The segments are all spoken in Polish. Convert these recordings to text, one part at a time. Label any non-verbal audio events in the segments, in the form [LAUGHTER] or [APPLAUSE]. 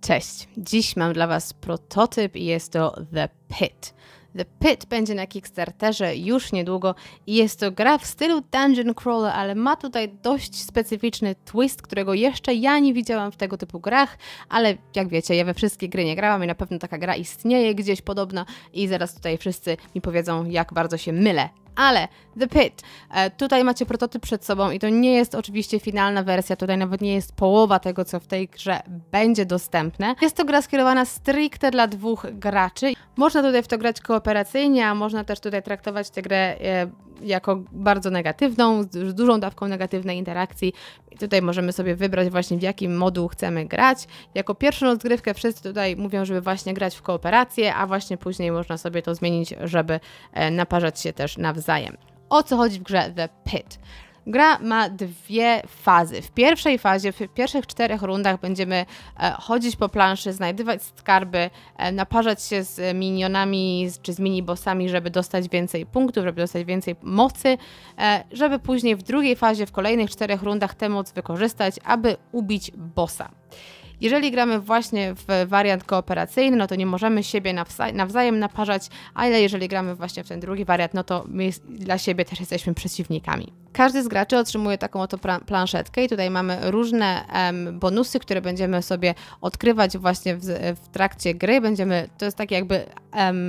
Cześć, dziś mam dla Was prototyp i jest to The Pit. The Pit będzie na Kickstarterze już niedługo i jest to gra w stylu Dungeon Crawler, ale ma tutaj dość specyficzny twist, którego jeszcze ja nie widziałam w tego typu grach, ale jak wiecie, ja we wszystkie gry nie grałam i na pewno taka gra istnieje gdzieś podobna i zaraz tutaj wszyscy mi powiedzą, jak bardzo się mylę ale The Pit. E, tutaj macie prototyp przed sobą i to nie jest oczywiście finalna wersja, tutaj nawet nie jest połowa tego, co w tej grze będzie dostępne. Jest to gra skierowana stricte dla dwóch graczy. Można tutaj w to grać kooperacyjnie, a można też tutaj traktować tę grę e, jako bardzo negatywną, z dużą dawką negatywnej interakcji. I tutaj możemy sobie wybrać właśnie w jakim moduł chcemy grać. Jako pierwszą rozgrywkę wszyscy tutaj mówią, żeby właśnie grać w kooperację, a właśnie później można sobie to zmienić, żeby e, naparzać się też nawzajem. O co chodzi w grze The Pit? Gra ma dwie fazy. W pierwszej fazie, w pierwszych czterech rundach będziemy e, chodzić po planszy, znajdywać skarby, e, naparzać się z minionami czy z minibossami, żeby dostać więcej punktów, żeby dostać więcej mocy, e, żeby później w drugiej fazie, w kolejnych czterech rundach tę moc wykorzystać, aby ubić bossa. Jeżeli gramy właśnie w wariant kooperacyjny, no to nie możemy siebie nawzajem naparzać, ale jeżeli gramy właśnie w ten drugi wariant, no to my dla siebie też jesteśmy przeciwnikami. Każdy z graczy otrzymuje taką oto planszetkę i tutaj mamy różne bonusy, które będziemy sobie odkrywać właśnie w, w, trakcie gry. Będziemy, to jest takie jakby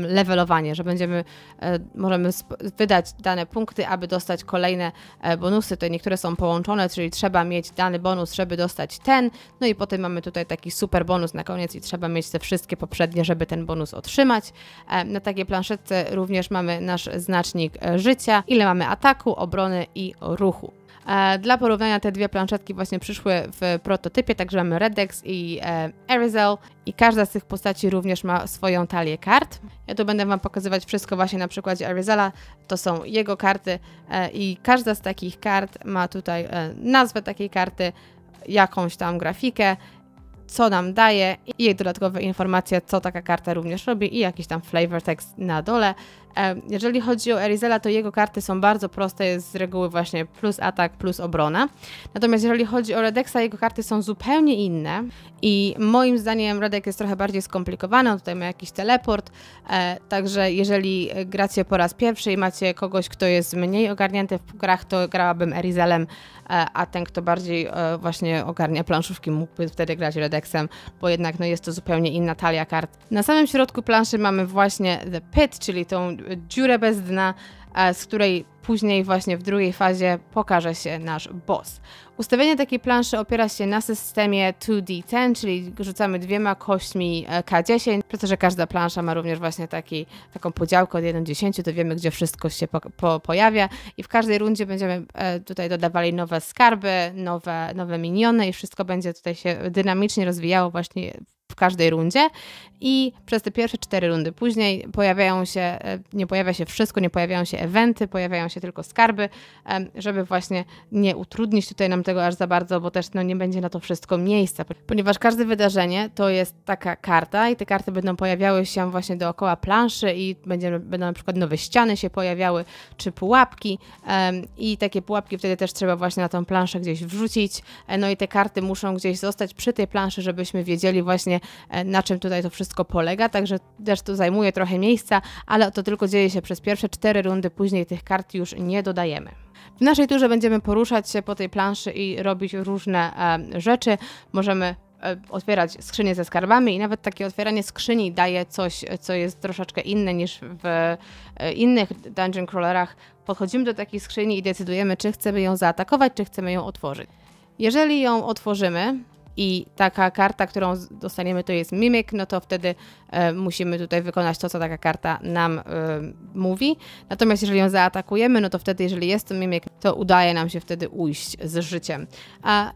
levelowanie, że będziemy, e, możemy wydać dane punkty, aby dostać kolejne e, bonusy. Tutaj niektóre są połączone, czyli trzeba mieć dany bonus, żeby dostać ten. No i potem mamy tutaj taki super bonus na koniec i trzeba mieć te wszystkie poprzednie, żeby ten bonus otrzymać. E, na takiej planszetce również mamy nasz znacznik życia, ile mamy ataku, obrony i ruchu. Dla porównania te dwie planszetki właśnie przyszły w prototypie, także mamy Redex i e, Arizel i każda z tych postaci również ma swoją talię kart. Ja tu będę Wam pokazywać wszystko właśnie na przykładzie Arizela, to są jego karty e, i każda z takich kart ma tutaj e, nazwę takiej karty, jakąś tam grafikę, co nam daje i jej dodatkowe informacje, co taka karta również robi i jakiś tam flavor text na dole. E, jeżeli chodzi o Erizela, to jego karty są bardzo proste, jest z reguły właśnie plus atak, plus obrona. Natomiast jeżeli chodzi o Redexa, jego karty są zupełnie inne i moim zdaniem Redek jest trochę bardziej skomplikowany, on tutaj ma jakiś teleport, e, także jeżeli gracie po raz pierwszy i macie kogoś, kto jest mniej ogarnięty w grach, to grałabym Erizelem, e, a ten, kto bardziej właśnie ogarnia planszówki, mógłby wtedy grać Redexem, bo jednak no, jest to zupełnie inna talia kart. Na samym środku planszy mamy właśnie The Pit, czyli tą dziurę bez dna, e, z której później właśnie w drugiej fazie pokaże się nasz boss. Ustawienie takiej planszy opiera się na systemie 2D10, czyli rzucamy dwiema kośćmi e, K10, przez to, że każda plansza ma również właśnie taki, taką podziałkę od 1 do 10, to wiemy, gdzie wszystko się po, po, pojawia i w każdej rundzie będziemy e, tutaj dodawali nowe skarby, nowe, nowe miniony i wszystko będzie tutaj się dynamicznie rozwijało właśnie w każdej rundzie i przez te pierwsze cztery rundy później pojawiają się, e, nie pojawia się wszystko, nie pojawiają się eventy, pojawiają się tylko skarby, żeby właśnie nie utrudnić tutaj nam tego aż za bardzo, bo też no, nie będzie na to wszystko miejsca, ponieważ każde wydarzenie to jest taka karta i te karty będą pojawiały się właśnie dookoła planszy i będziemy, będą na przykład nowe ściany się pojawiały, czy pułapki i takie pułapki wtedy też trzeba właśnie na tą planszę gdzieś wrzucić, e, no i te karty muszą gdzieś zostać przy tej planszy, żebyśmy wiedzieli właśnie E, na czym tutaj to wszystko polega, także też to zajmuje trochę miejsca, ale to tylko dzieje się przez pierwsze cztery rundy, później tych kart już nie dodajemy. W naszej turze będziemy poruszać się po tej planszy i robić różne e, rzeczy. Możemy e, otwierać skrzynie ze skarbami i nawet takie otwieranie skrzyni daje coś, co jest troszeczkę inne niż w e, innych dungeon crawlerach. Podchodzimy do takiej skrzyni i decydujemy, czy chcemy ją zaatakować, czy chcemy ją otworzyć. Jeżeli ją otworzymy, i taka karta, którą dostaniemy, to jest mimik, no to wtedy e, musimy tutaj wykonać to, co taka karta nam e, mówi. Natomiast jeżeli ją zaatakujemy, no to wtedy, jeżeli jest to mimik, to udaje nam się wtedy ujść z życiem. A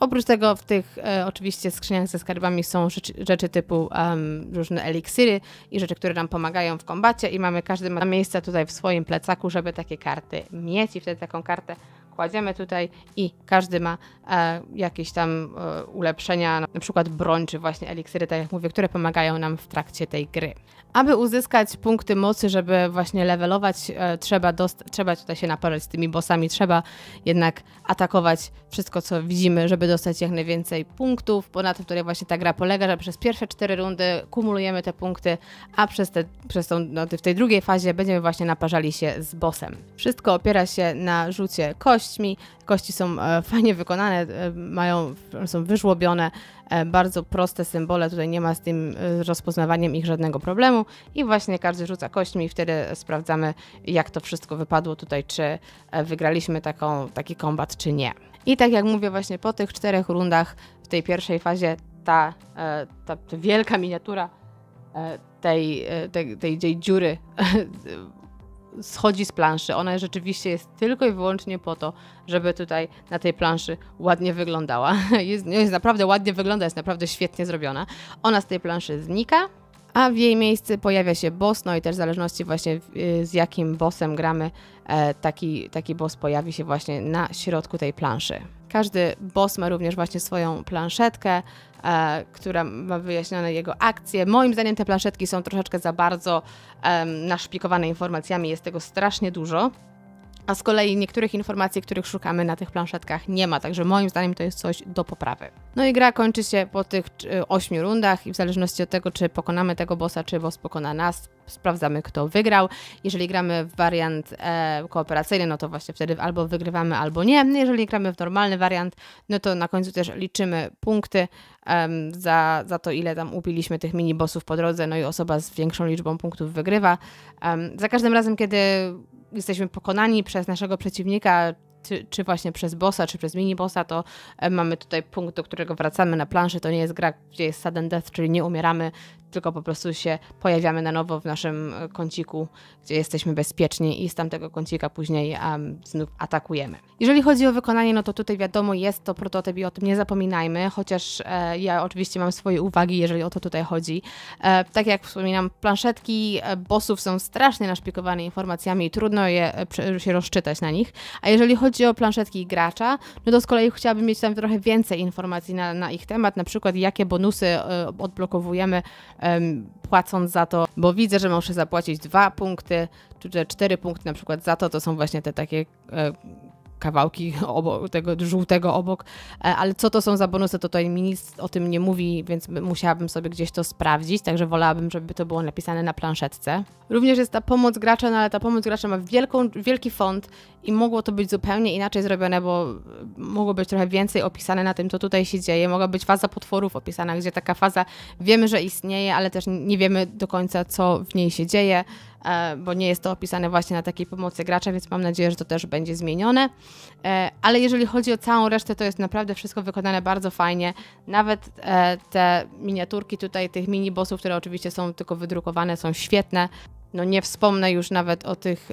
Oprócz tego w tych e, oczywiście skrzyniach ze skarbami są rzeczy, rzeczy typu um, różne eliksiry i rzeczy, które nam pomagają w kombacie i mamy każdy ma miejsce tutaj w swoim plecaku, żeby takie karty mieć i wtedy taką kartę kładziemy tutaj i każdy ma e, jakieś tam e, ulepszenia, na przykład broń, czy właśnie eliksiry, tak jak mówię, które pomagają nam w trakcie tej gry. Aby uzyskać punkty mocy, żeby właśnie levelować, e, trzeba, trzeba tutaj się naparać z tymi bossami, trzeba jednak atakować wszystko, co widzimy, żeby dostać jak najwięcej punktów, Ponadto, na tutaj właśnie ta gra polega, że przez pierwsze cztery rundy kumulujemy te punkty, a przez, te, przez tą, no, w tej drugiej fazie będziemy właśnie naparzali się z bossem. Wszystko opiera się na rzucie kośćmi, Kości są e, [LAUGHS] fajnie wykonane, e, mają, są wyżłobione, e, bardzo proste symbole, tutaj nie ma z tym rozpoznawaniem ich żadnego problemu i właśnie każdy rzuca kośćmi i wtedy sprawdzamy jak to wszystko wypadło tutaj, czy wygraliśmy taką, taki kombat, czy nie. I tak jak mówię właśnie po tych czterech rundach w tej pierwszej fazie ta, ta, ta wielka miniatura tej, tej, tej, tej dziury [LAUGHS] schodzi z planszy. Ona rzeczywiście jest tylko i wyłącznie po to, żeby tutaj na tej planszy ładnie wyglądała. [LAUGHS] Jest, jest naprawdę ładnie wygląda, jest naprawdę świetnie zrobiona. Ona z tej planszy znika a w jej miejsce pojawia się boss, no i też w zależności właśnie y, z jakim bossem gramy, e, taki, taki boss pojawi się właśnie na środku tej planszy. Każdy boss ma również właśnie swoją planszetkę, e, która ma wyjaśnione jego akcje. Moim zdaniem te planszetki są troszeczkę za bardzo e, naszpikowane informacjami, jest tego strasznie dużo a z kolei niektórych informacji, których szukamy na tych planszetkach nie ma, także moim zdaniem to jest coś do poprawy. No i gra kończy się po tych ośmiu rundach i w zależności od tego, czy pokonamy tego bossa, czy boss pokona nas, sprawdzamy kto wygrał. Jeżeli gramy w wariant e, kooperacyjny, no to właśnie wtedy albo wygrywamy, albo nie. No jeżeli gramy w normalny wariant, no to na końcu też liczymy punkty za, za to, ile tam upiliśmy tych mini bossów po drodze, no i osoba z większą liczbą punktów wygrywa. za każdym razem, kiedy jesteśmy pokonani przez naszego przeciwnika, czy, czy właśnie przez bossa, czy przez mini-bossa, to e, mamy tutaj punkt, do którego wracamy na planszy. To nie jest gra, gdzie jest sudden death, czyli nie umieramy, tylko po prostu się pojawiamy na nowo w naszym e, kąciku, gdzie jesteśmy bezpieczni i z tamtego kącika później um, znów atakujemy. Jeżeli chodzi o wykonanie, no to tutaj wiadomo, jest to prototyp i o tym nie zapominajmy, chociaż e, ja oczywiście mam swoje uwagi, jeżeli o to tutaj chodzi. E, tak jak wspominam, planszetki e, bossów są strasznie naszpikowane informacjami i trudno je, się rozczytać na nich, a jeżeli chodzi chodzi o planszetki gracza, no to z kolei chciałabym mieć tam trochę więcej informacji na, na ich temat, na przykład jakie bonusy e, odblokowujemy płacąc za to, bo widzę, że muszę zapłacić dwa punkty, czy cztery punkty na przykład za to, to są właśnie te takie e, kawałki obok, tego żółtego obok, e, ale co to są za bonusy, to tutaj mi nic o tym nie mówi, więc musiałabym sobie gdzieś to sprawdzić, także wolałabym, żeby to było napisane na planszetce. Również jest ta pomoc gracza, no ale ta pomoc gracza ma wielką, wielki font i mogło to być zupełnie inaczej zrobione, bo e, mogło być trochę więcej opisane na tym, co tutaj się dzieje. Mogła być faza potworów opisana, gdzie taka faza wiemy, że istnieje, ale też nie wiemy do końca, co w niej się dzieje. E, bo nie jest to opisane właśnie na takiej pomocy gracza, więc mam nadzieję, że to też będzie zmienione. E, ale jeżeli chodzi o całą resztę, to jest naprawdę wszystko wykonane bardzo fajnie. Nawet e, te miniaturki tutaj, tych mini bossów, które oczywiście są tylko wydrukowane, są świetne. No nie wspomnę już nawet o tych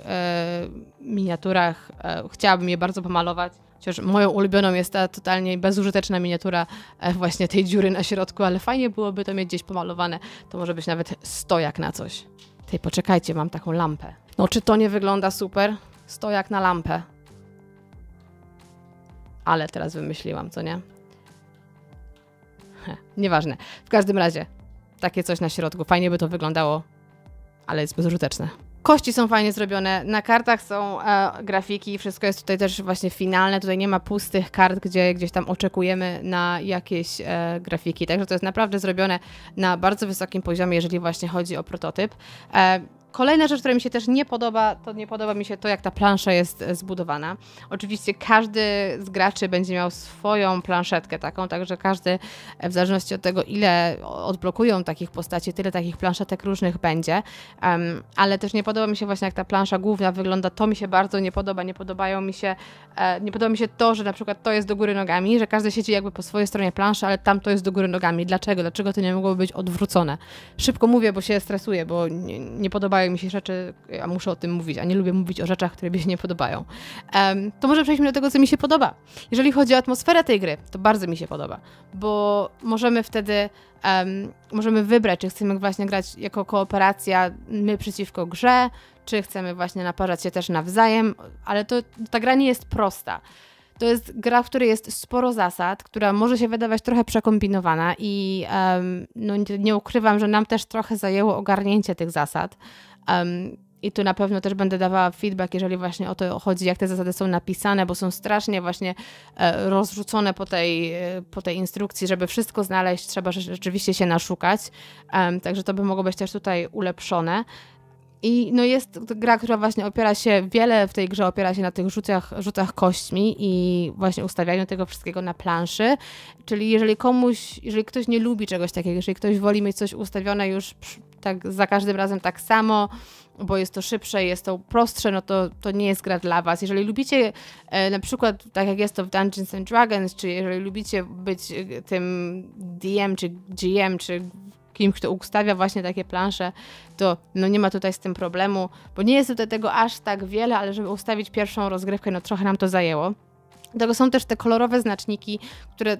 miniaturach. chciałabym je bardzo pomalować. Chociaż moją ulubioną jest ta totalnie bezużyteczna miniatura właśnie tej dziury na środku, ale fajnie byłoby to mieć gdzieś pomalowane. To może być nawet jak na coś. Tej, poczekajcie, mam taką lampę. No czy to nie wygląda super? Sto jak na lampę. Ale teraz wymyśliłam, co nie? Heh, nieważne. W każdym razie, takie coś na środku. Fajnie by to wyglądało, ale jest bezużyteczne. Kości są fajnie zrobione, na kartach są e, grafiki, wszystko jest tutaj też właśnie finalne, tutaj nie ma pustych kart, gdzie gdzieś tam oczekujemy na jakieś e, grafiki, także to jest naprawdę zrobione na bardzo wysokim poziomie, jeżeli właśnie chodzi o prototyp. E, Kolejna rzecz, która mi się też nie podoba, to nie podoba mi się to, jak ta plansza jest e, zbudowana. Oczywiście każdy z graczy będzie miał swoją planszetkę taką, także każdy e, w zależności od tego, ile odblokują takich postaci, tyle takich planszetek różnych będzie. Um, ale też nie podoba mi się właśnie, jak ta plansza główna wygląda. To mi się bardzo nie podoba. Nie podobają mi się, e, nie podoba mi się to, że na przykład to jest do góry nogami, że każdy siedzi jakby po swojej stronie planszy, ale tam to jest do góry nogami. Dlaczego? Dlaczego to nie mogło być odwrócone? Szybko mówię, bo się stresuję, bo nie, nie podobają podobają mi się rzeczy, ja muszę o tym mówić, a nie lubię mówić o rzeczach, które mi się nie podobają. Um, to może przejdźmy do tego, co mi się podoba. Jeżeli chodzi o atmosferę tej gry, to bardzo mi się podoba, bo możemy wtedy um, możemy wybrać, czy chcemy właśnie grać jako kooperacja my przeciwko grze, czy chcemy właśnie naparzać się też nawzajem, ale to ta gra nie jest prosta. To jest gra, w której jest sporo zasad, która może się wydawać trochę przekombinowana i um, no, nie, nie, ukrywam, że nam też trochę zajęło ogarnięcie tych zasad. Um, i tu na pewno też będę dawała feedback, jeżeli właśnie o to chodzi, jak te zasady są napisane, bo są strasznie właśnie e, rozrzucone po tej, e, po tej instrukcji, żeby wszystko znaleźć, trzeba rzeczywiście się naszukać. Także to by mogło być też tutaj ulepszone. I no jest gra, która właśnie opiera się, wiele w tej grze opiera się na tych rzucach, rzutach kośćmi i właśnie ustawianiu tego wszystkiego na planszy. Czyli jeżeli komuś, jeżeli ktoś nie lubi czegoś takiego, jeżeli ktoś woli mieć coś ustawione już tak za każdym razem tak samo, bo jest to szybsze, jest to prostsze, no to, to nie jest gra dla Was. Jeżeli lubicie e, na przykład, tak jak jest to w Dungeons and Dragons, czy jeżeli lubicie być e, tym DM, czy GM, czy kimś, kto ustawia właśnie takie plansze, to no nie ma tutaj z tym problemu, bo nie jest tutaj tego aż tak wiele, ale żeby ustawić pierwszą rozgrywkę, no trochę nam to zajęło. Dlatego są też te kolorowe znaczniki, które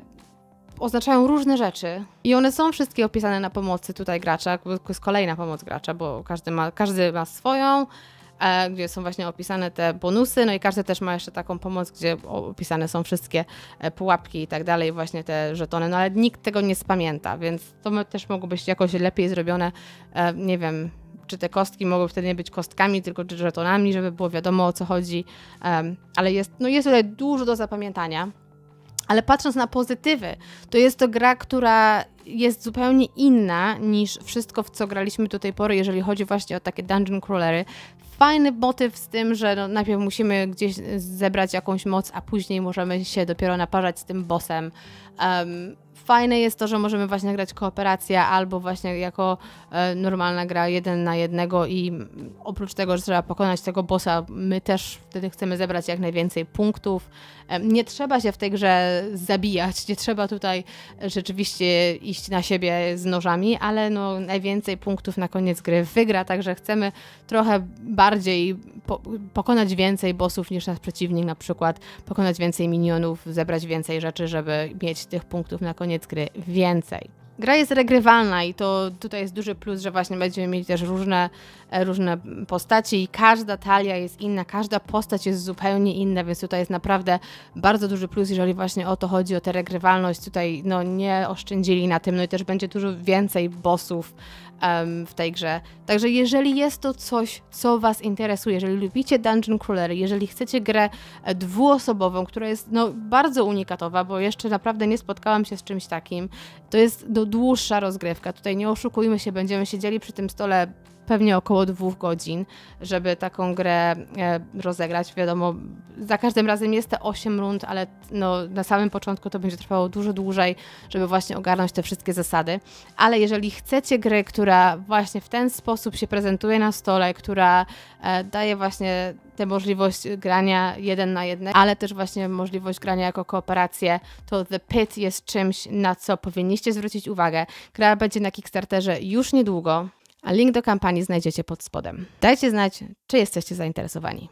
oznaczają różne rzeczy i one są wszystkie opisane na pomocy tutaj gracza, to jest kolejna pomoc gracza, bo każdy ma, każdy ma swoją, E, gdzie są właśnie opisane te bonusy, no i każdy też ma jeszcze taką pomoc, gdzie opisane są wszystkie e, pułapki i tak dalej, właśnie te żetony, no ale nikt tego nie spamięta, więc to też mogło być jakoś lepiej zrobione, e, nie wiem, czy te kostki mogą wtedy nie być kostkami, tylko czy żetonami, żeby było wiadomo o co chodzi, ale jest, no jest tutaj dużo do zapamiętania. Ale patrząc na pozytywy, to jest to gra, która jest zupełnie inna niż wszystko, w co graliśmy do tej pory, jeżeli chodzi właśnie o takie dungeon crawlery fajny motyw z tym, że no najpierw musimy gdzieś zebrać jakąś moc, a później możemy się dopiero naparzać z tym bossem. Um, Fajne jest to, że możemy właśnie grać kooperację albo właśnie jako e, normalna gra jeden na jednego i oprócz tego, że trzeba pokonać tego bossa, my też wtedy chcemy zebrać jak najwięcej punktów. E, nie trzeba się w tej grze zabijać, nie trzeba tutaj rzeczywiście iść na siebie z nożami, ale no, najwięcej punktów na koniec gry wygra, także chcemy trochę bardziej po pokonać więcej bossów niż nasz przeciwnik, na przykład pokonać więcej minionów, zebrać więcej rzeczy, żeby mieć tych punktów na koniec koniec gry więcej. Gra jest regrywalna i to tutaj jest duży plus, że właśnie będziemy mieli też różne, e, różne postacie i każda talia jest inna, każda postać jest zupełnie inna, więc tutaj jest naprawdę bardzo duży plus, jeżeli właśnie o to chodzi, o tę regrywalność. Tutaj no, nie oszczędzili na tym, no i też będzie dużo więcej bossów um, w tej grze. Także jeżeli jest to coś, co Was interesuje, jeżeli lubicie Dungeon Crawlery, jeżeli chcecie grę e, dwuosobową, która jest no, bardzo unikatowa, bo jeszcze naprawdę nie spotkałam się z czymś takim, to jest do dłuższa rozgrywka. Tutaj nie oszukujmy się, będziemy siedzieli przy tym stole pewnie około dwóch godzin, żeby taką grę e, rozegrać. Wiadomo, za każdym razem jest te 8 rund, ale no, na samym początku to będzie trwało dużo dłużej, żeby właśnie ogarnąć te wszystkie zasady. Ale jeżeli chcecie gry, która właśnie w ten sposób się prezentuje na stole, która e, daje właśnie tę możliwość grania jeden na jeden, ale też właśnie możliwość grania jako kooperację, to The Pit jest czymś, na co powinniście zwrócić uwagę. Gra będzie na Kickstarterze już niedługo a link do kampanii znajdziecie pod spodem. Dajcie znać, czy jesteście zainteresowani.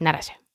Na razie.